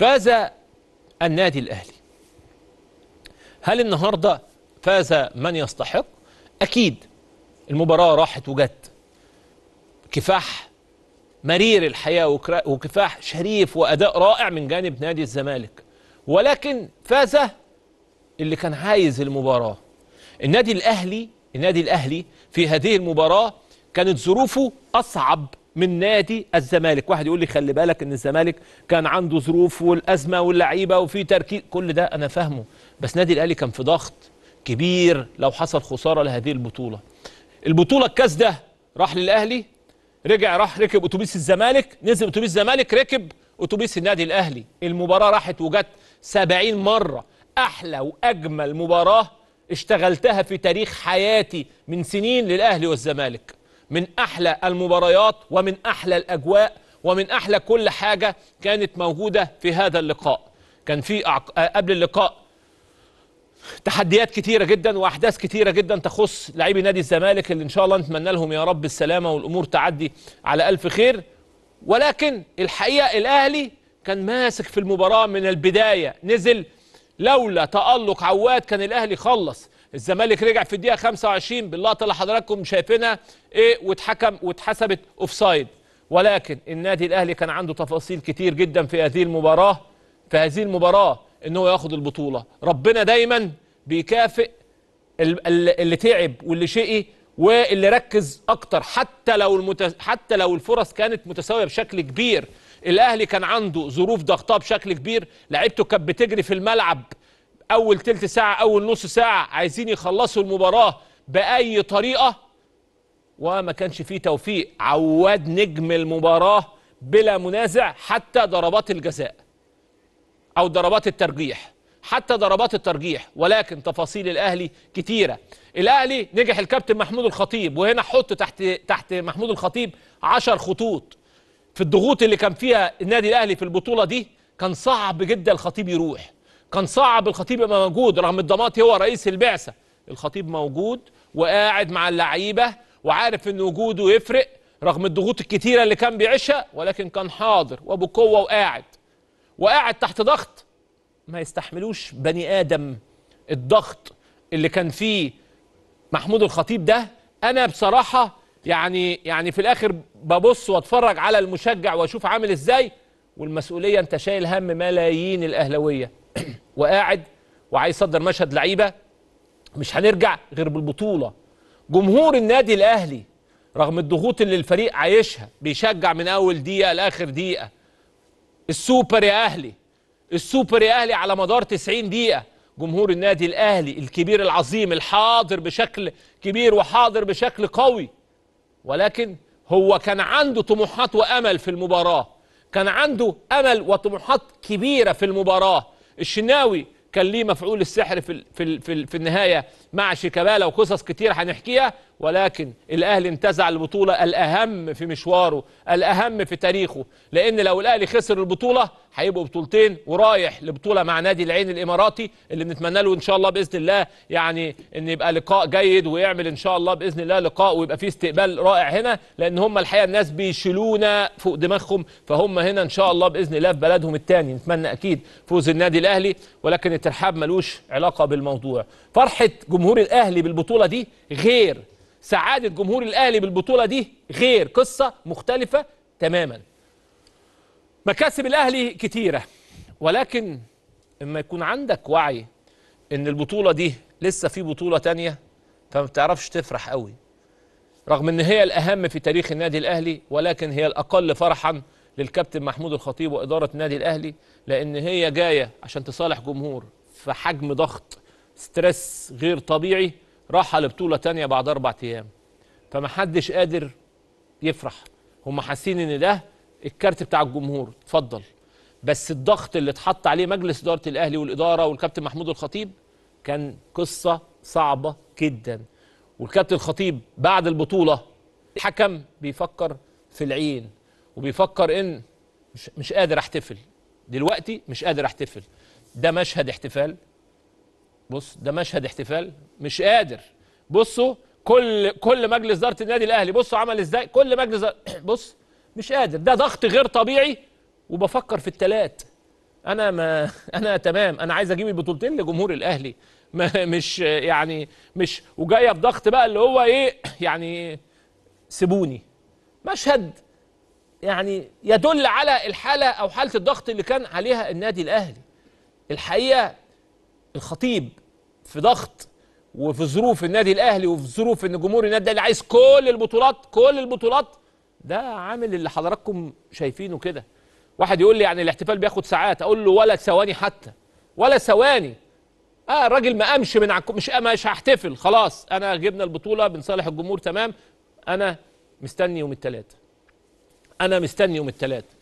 فاز النادي الأهلي هل النهاردة فاز من يستحق؟ أكيد المباراة راحت وجت كفاح مرير الحياة وكفاح شريف وأداء رائع من جانب نادي الزمالك ولكن فاز اللي كان عايز المباراة النادي الأهلي النادي الأهلي في هذه المباراة كانت ظروفه أصعب من نادي الزمالك واحد يقول لي خلي بالك ان الزمالك كان عنده ظروف والازمه واللعيبه وفي تركيز كل ده انا فاهمه بس نادي الاهلي كان في ضغط كبير لو حصل خساره لهذه البطوله البطوله الكاس ده راح للاهلي رجع راح ركب اتوبيس الزمالك نزل اتوبيس الزمالك ركب اتوبيس النادي الاهلي المباراه راحت وجت 70 مره احلى واجمل مباراه اشتغلتها في تاريخ حياتي من سنين للاهلي والزمالك من أحلى المباريات ومن أحلى الأجواء ومن أحلى كل حاجة كانت موجودة في هذا اللقاء كان في آه، قبل اللقاء تحديات كتيرة جدا وأحداث كتيرة جدا تخص لاعبي نادي الزمالك اللي إن شاء الله نتمنى لهم يا رب السلامة والأمور تعدي على ألف خير ولكن الحقيقة الأهلي كان ماسك في المباراة من البداية نزل لولا تألق عواد كان الأهلي خلص الزمالك رجع في الدقيقه 25 باللقطه اللي حضراتكم شايفينها ايه واتحكم واتحسبت اوفسايد ولكن النادي الاهلي كان عنده تفاصيل كتير جدا في هذه المباراه في هذه المباراه ان هو ياخد البطوله ربنا دايما بيكافئ اللي تعب واللي شقي واللي ركز اكتر حتى لو المتس... حتى لو الفرص كانت متساويه بشكل كبير الاهلي كان عنده ظروف ضغطها بشكل كبير لعيبته كانت بتجري في الملعب اول تلت ساعه اول نص ساعه عايزين يخلصوا المباراه باي طريقه وما كانش فيه توفيق عواد نجم المباراه بلا منازع حتى ضربات الجزاء او ضربات الترجيح حتى ضربات الترجيح ولكن تفاصيل الاهلي كتيره الاهلي نجح الكابتن محمود الخطيب وهنا حط تحت تحت محمود الخطيب 10 خطوط في الضغوط اللي كان فيها النادي الاهلي في البطوله دي كان صعب جدا الخطيب يروح كان صعب الخطيب يبقى موجود رغم الضمات هو رئيس البعثه الخطيب موجود وقاعد مع اللعيبه وعارف ان وجوده يفرق رغم الضغوط الكتيره اللي كان بيعيشها ولكن كان حاضر وبقوه وقاعد وقاعد تحت ضغط ما يستحملوش بني ادم الضغط اللي كان فيه محمود الخطيب ده انا بصراحه يعني يعني في الاخر ببص واتفرج على المشجع واشوف عامل ازاي والمسؤوليه انت شايل هم ملايين الاهلاويه وقاعد وعايز يصدر مشهد لعيبه مش هنرجع غير بالبطوله جمهور النادي الاهلي رغم الضغوط اللي الفريق عايشها بيشجع من اول دقيقه لاخر دقيقه السوبر يا اهلي السوبر يا اهلي على مدار 90 دقيقه جمهور النادي الاهلي الكبير العظيم الحاضر بشكل كبير وحاضر بشكل قوي ولكن هو كان عنده طموحات وامل في المباراه كان عنده امل وطموحات كبيره في المباراه الشناوي كان ليه مفعول السحر في في في, في النهايه مع شيكابالا وقصص كتير هنحكيها ولكن الاهلي انتزع البطوله الاهم في مشواره الاهم في تاريخه لان لو الاهلي خسر البطوله هيبقوا بطولتين ورايح لبطوله مع نادي العين الاماراتي اللي بنتمنى له ان شاء الله باذن الله يعني ان يبقى لقاء جيد ويعمل ان شاء الله باذن الله لقاء ويبقى فيه استقبال رائع هنا لان هم الحقيقه الناس بيشيلونا فوق دماغهم فهم هنا ان شاء الله باذن الله في بلدهم الثاني نتمنى اكيد فوز النادي الاهلي ولكن الترحاب ملوش علاقه بالموضوع فرحه جمهور الاهلي بالبطوله دي غير سعاده جمهور الاهلي بالبطوله دي غير قصه مختلفه تماما مكاسب الاهلي كتيره ولكن اما يكون عندك وعي ان البطوله دي لسه في بطوله تانية فما بتعرفش تفرح قوي رغم ان هي الاهم في تاريخ النادي الاهلي ولكن هي الاقل فرحا للكابتن محمود الخطيب واداره النادي الاهلي لان هي جايه عشان تصالح جمهور في حجم ضغط ستريس غير طبيعي راح على بطوله تانية بعد اربع ايام فمحدش قادر يفرح هم حاسين ان ده الكارت بتاع الجمهور اتفضل بس الضغط اللي اتحط عليه مجلس اداره الاهلي والاداره والكابتن محمود الخطيب كان قصه صعبه جدا والكابتن الخطيب بعد البطوله الحكم بيفكر في العين وبيفكر ان مش, مش قادر احتفل دلوقتي مش قادر احتفل ده مشهد احتفال بص ده مشهد احتفال مش قادر بصوا كل كل مجلس اداره النادي الاهلي بصوا عمل ازاي كل مجلس بص مش قادر ده ضغط غير طبيعي وبفكر في التلات انا ما انا تمام انا عايز اجيب البطولتين لجمهور الاهلي ما مش يعني مش وجايه بضغط بقى اللي هو ايه يعني سيبوني مشهد يعني يدل على الحاله او حاله الضغط اللي كان عليها النادي الاهلي الحقيقه الخطيب في ضغط وفي ظروف النادي الاهلي وفي ظروف ان جمهور النادي الاهلي عايز كل البطولات كل البطولات ده عامل اللي حضراتكم شايفينه كده واحد يقول لي يعني الاحتفال بياخد ساعات اقول له ولا ثواني حتى ولا ثواني اه الراجل ما قامش من عكم مش مش هحتفل خلاص انا جبنا البطوله بنصالح الجمهور تمام انا مستني يوم الثلاثاء انا مستني يوم الثلاثاء